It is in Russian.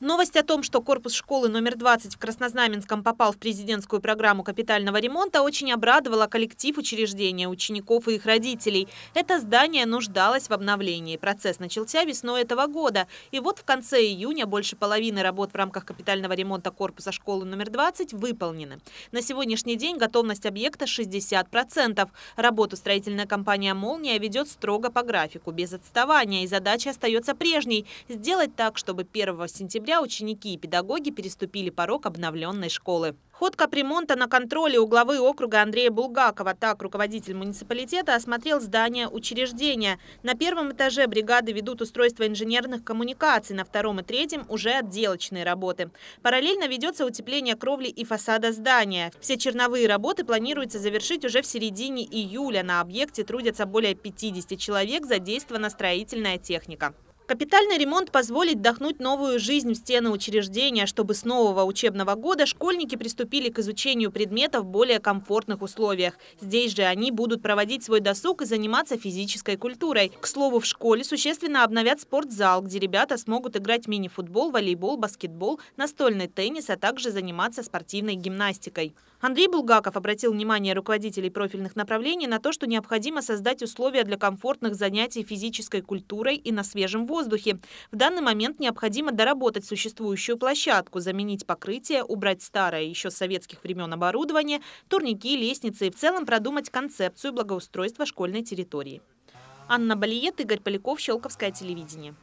Новость о том, что корпус школы номер 20 в Краснознаменском попал в президентскую программу капитального ремонта, очень обрадовала коллектив учреждения, учеников и их родителей. Это здание нуждалось в обновлении. Процесс начался весной этого года. И вот в конце июня больше половины работ в рамках капитального ремонта корпуса школы номер 20 выполнены. На сегодняшний день готовность объекта 60%. Работу строительная компания «Молния» ведет строго по графику, без отставания. И задача остается прежней – сделать так, чтобы 1 сентября октября ученики и педагоги переступили порог обновленной школы. Ход капремонта на контроле у главы округа Андрея Булгакова. Так руководитель муниципалитета осмотрел здание учреждения. На первом этаже бригады ведут устройство инженерных коммуникаций, на втором и третьем уже отделочные работы. Параллельно ведется утепление кровли и фасада здания. Все черновые работы планируется завершить уже в середине июля. На объекте трудятся более 50 человек, задействована строительная техника. Капитальный ремонт позволит вдохнуть новую жизнь в стены учреждения, чтобы с нового учебного года школьники приступили к изучению предметов в более комфортных условиях. Здесь же они будут проводить свой досуг и заниматься физической культурой. К слову, в школе существенно обновят спортзал, где ребята смогут играть мини-футбол, волейбол, баскетбол, настольный теннис, а также заниматься спортивной гимнастикой. Андрей Булгаков обратил внимание руководителей профильных направлений на то, что необходимо создать условия для комфортных занятий физической культурой и на свежем воздухе воздухе. В данный момент необходимо доработать существующую площадку, заменить покрытие, убрать старое еще с советских времен оборудование, турники, лестницы и в целом продумать концепцию благоустройства школьной территории. Анна Балиет, Игорь Поляков, Щелковское телевидение.